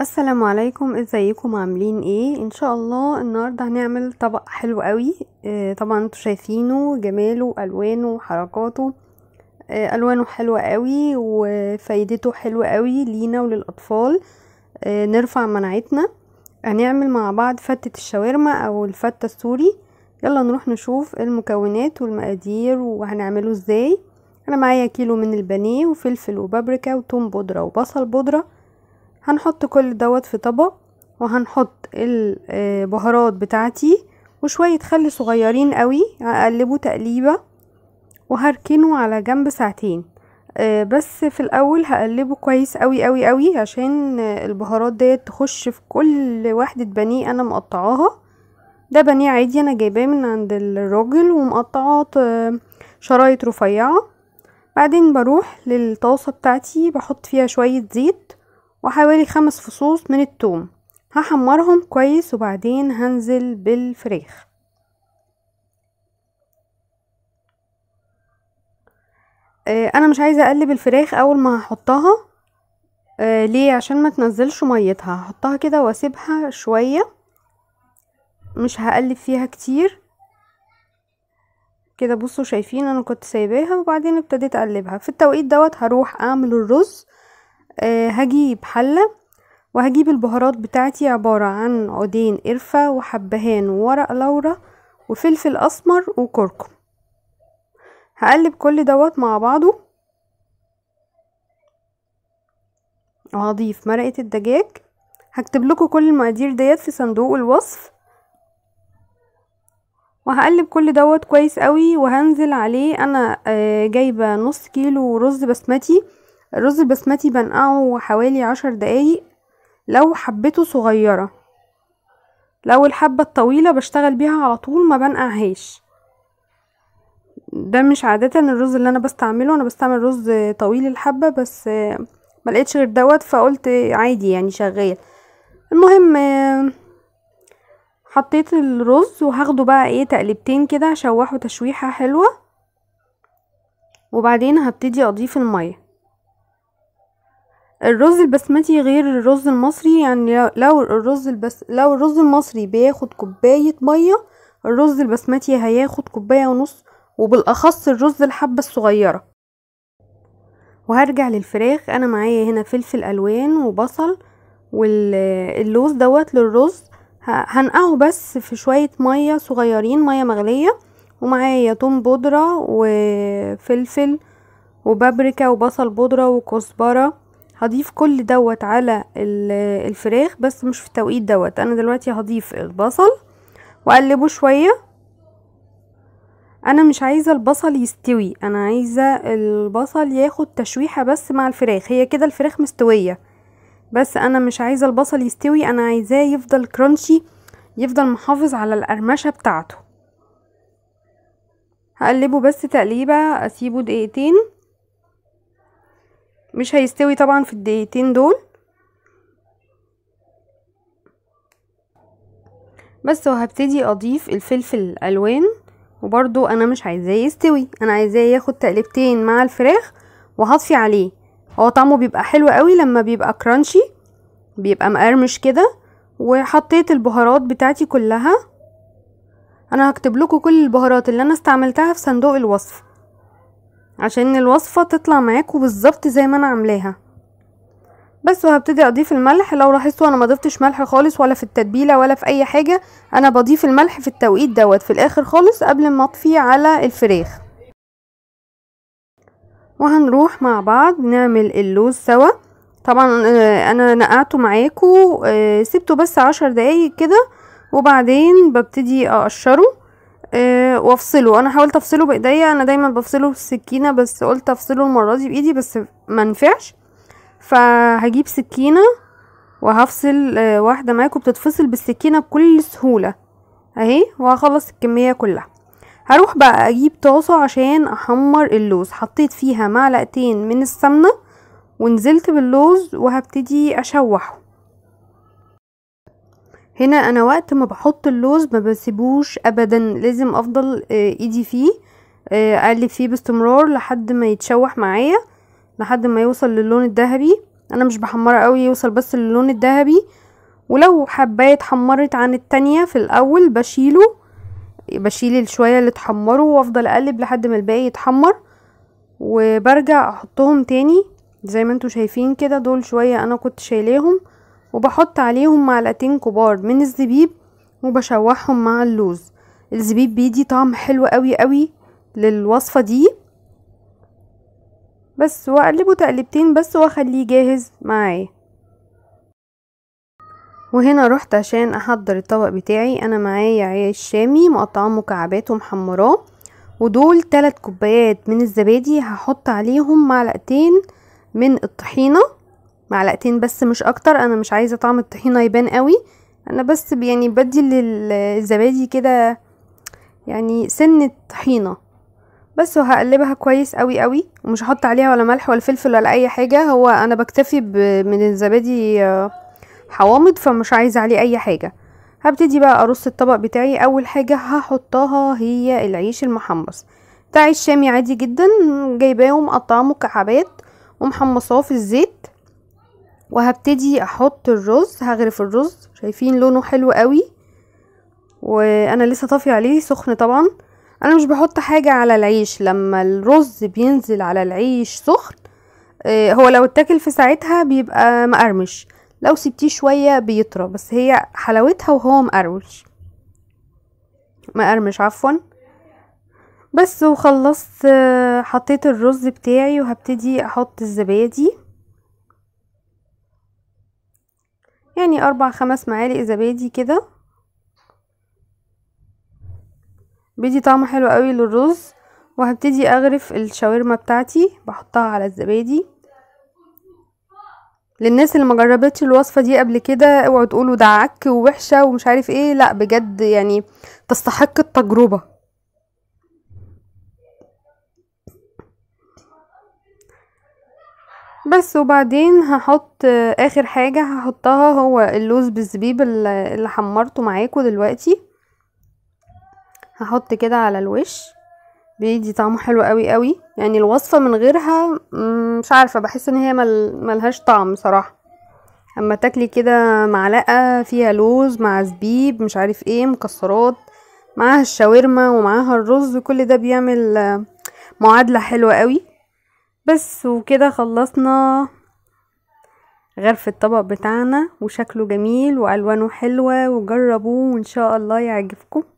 السلام عليكم ازيكم عاملين ايه ان شاء الله النهارده هنعمل طبق حلو قوي اه طبعا انتوا شايفينه جماله الوانه حركاته اه الوانه حلوه قوي وفايدته حلوه قوي لينا وللاطفال اه نرفع مناعتنا هنعمل مع بعض فتة الشاورما او الفتة السوري يلا نروح نشوف المكونات والمقادير وهنعمله ازاي انا معايا كيلو من البانيه وفلفل وبابريكا وتوم بودره وبصل بودره هنحط كل دوت في طبق وهنحط البهارات بتاعتي وشوية خل صغيرين قوي هقلبه تقليبة وهركنه على جنب ساعتين آه، بس في الاول هقلبه كويس قوي قوي قوي عشان البهارات ديت تخش في كل وحدة بانيه انا مقطعاها ده بانيه عادي انا جايباه من عند الراجل ومقطعاه شرايط رفيعة بعدين بروح للطاسة بتاعتي بحط فيها شوية زيت وحوالي خمس فصوص من التوم هحمرهم كويس وبعدين هنزل بالفريخ آه، انا مش عايزه اقلب الفراخ اول ما هحطها آه ليه عشان ما تنزلش ميتها هحطها كده واسيبها شويه مش هقلب فيها كتير كده بصوا شايفين انا كنت سايباها وبعدين ابتديت اقلبها في التوقيت دوت هروح اعمل الرز هجيب آه، حلة وهجيب البهارات بتاعتي عبارة عن عودين قرفة وحبهان وورق لورا وفلفل أسمر وكركم هقلب كل دوت مع بعضه وهضيف مرقة الدجاج هكتب لكم كل المقادير ديت في صندوق الوصف وهقلب كل دوت كويس قوي وهنزل عليه انا آه، جايبه نص كيلو رز بسمتي الرز البسمتي بنقعه حوالي عشر دقايق لو حبته صغيرة لو الحبة الطويلة بشتغل بيها على طول ما بنقعهاش ده مش عادة الرز اللي انا بستعمله انا بستعمل رز طويل الحبة بس ما لقيتش غير دوت فقلت عادي يعني شغال المهم حطيت الرز وهاخده بقى ايه تقلبتين كده هشوحه تشويحة حلوة وبعدين هبتدي اضيف المية الرز البسمتي غير الرز المصري يعني لو الرز البس لو الرز المصري بياخد كوباية مية الرز البسمتي هياخد كوباية ونص وبالاخص الرز الحبة الصغيرة وهرجع للفراخ انا معايا هنا فلفل الوان وبصل واللوز دوت للرز هنقعه بس في شوية مية صغيرين مية مغلية ومعايا توم بودرة وفلفل وبابريكا وبصل بودرة وكزبرة هضيف كل دوت على الفراخ بس مش في التوقيت دوت انا دلوقتي هضيف البصل واقلبه شويه انا مش عايزه البصل يستوي انا عايزه البصل ياخد تشويحه بس مع الفراخ هي كده الفراخ مستويه بس انا مش عايزه البصل يستوي انا عايزاه يفضل كرانشي يفضل محافظ على القرمشه بتاعته هقلبه بس تقليبه اسيبه دقيقتين مش هيستوي طبعا في الدقيقتين دول بس وهبتدي اضيف الفلفل الالوان وبرضو انا مش عايزاه يستوي انا عايزاه ياخد تقلبتين مع الفراخ وهطفي عليه هو طعمه بيبقى حلو قوي لما بيبقى كرانشي بيبقى مقرمش كده وحطيت البهارات بتاعتي كلها انا هكتب لكم كل البهارات اللي انا استعملتها في صندوق الوصف عشان الوصفة تطلع معاكم بالظبط زي ما انا عاملاها بس وهبتدي اضيف الملح لو لاحظتوا انا ما ضفتش ملح خالص ولا في التتبيله ولا في اي حاجه انا بضيف الملح في التوقيت دوت في الاخر خالص قبل ما اطفي على الفراخ وهنروح مع بعض نعمل اللوز سوا طبعا آه، انا نقعته معاكم آه، سبته بس عشر دقايق كده وبعدين ببتدي اقشره آه، وافصله انا حاولت افصله بايديا انا دايما بفصله بالسكينه بس قلت افصله المره دي بايدي بس ما نفعش فهجيب سكينه وهفصل آه، واحده معاكم بتتفصل بالسكينه بكل سهوله اهي وهخلص الكميه كلها هروح بقى اجيب طاسه عشان احمر اللوز حطيت فيها معلقتين من السمنه ونزلت باللوز وهبتدي اشوحه هنا انا وقت ما بحط اللوز ما بسيبوش ابدا لازم افضل آه، ايدي فيه آه، اقلب فيه باستمرار لحد ما يتشوح معايا لحد ما يوصل للون الذهبي انا مش بحمره قوي يوصل بس للون الذهبي ولو حبايه اتحمرت عن التانية في الاول بشيله بشيل الشويه اللي اتحمروا وافضل اقلب لحد ما الباقي يتحمر وبرجع احطهم تاني زي ما انتوا شايفين كده دول شويه انا كنت شايلاهم وبحط عليهم معلقتين كبار من الزبيب وبشوحهم مع اللوز الزبيب بيدي طعم حلو قوي قوي للوصفة دي بس واقلبه تقلبتين بس واخليه جاهز معايا وهنا رحت عشان احضر الطبق بتاعي انا معايا عيش شامي مقطعاه مكعبات ومحمراه ودول ثلاث كوبايات من الزبادي هحط عليهم معلقتين من الطحينه معلقتين بس مش اكتر انا مش عايزه طعم الطحينه يبان قوي انا بس يعني بدي للزبادي كده يعني سنه طحينه بس وهقلبها كويس قوي قوي ومش هحط عليها ولا ملح ولا فلفل ولا اي حاجه هو انا بكتفي من الزبادي آه، حوامض فمش عايزه عليه اي حاجه هبتدي بقى ارص الطبق بتاعي اول حاجه هحطها هي العيش المحمص بتاع الشامي عادي جدا جايباه ومقطعاه مكعبات ومحمصاه في الزيت وهبتدي احط الرز هغرف الرز شايفين لونه حلو قوي وانا لسه طافي عليه سخن طبعا انا مش بحط حاجة على العيش لما الرز بينزل على العيش سخن آه، هو لو اتاكل في ساعتها بيبقى مقرمش لو سبتيه شوية بيطرى بس هي حلاوتها وهو مقرمش مقرمش عفوا بس وخلصت آه، حطيت الرز بتاعي وهبتدي احط الزبادي يعني أربع خمس معالق زبادي كده بيدي طعم حلو قوي للرز وهبتدي أغرف الشاورما بتاعتي بحطها على الزبادي للناس اللي مجربتش الوصفه دي قبل كده اوعوا تقولوا ده عك ووحشه ومش عارف ايه لا بجد يعني تستحق التجربه بس وبعدين هحط اخر حاجة هحطها هو اللوز بالزبيب اللي حمرته معاكم دلوقتي هحط كده على الوش بيدي طعمه حلو قوي قوي يعني الوصفة من غيرها مش عارفة بحس ان هي مل ملهاش طعم صراحة اما تاكلي كده معلقة فيها لوز مع زبيب مش عارف ايه مكسرات معاها الشاورما ومعاها الرز كل ده بيعمل معادلة حلوة قوي بس وكده خلصنا غرف الطبق بتاعنا وشكله جميل والوانه حلوه وجربوه وان شاء الله يعجبكم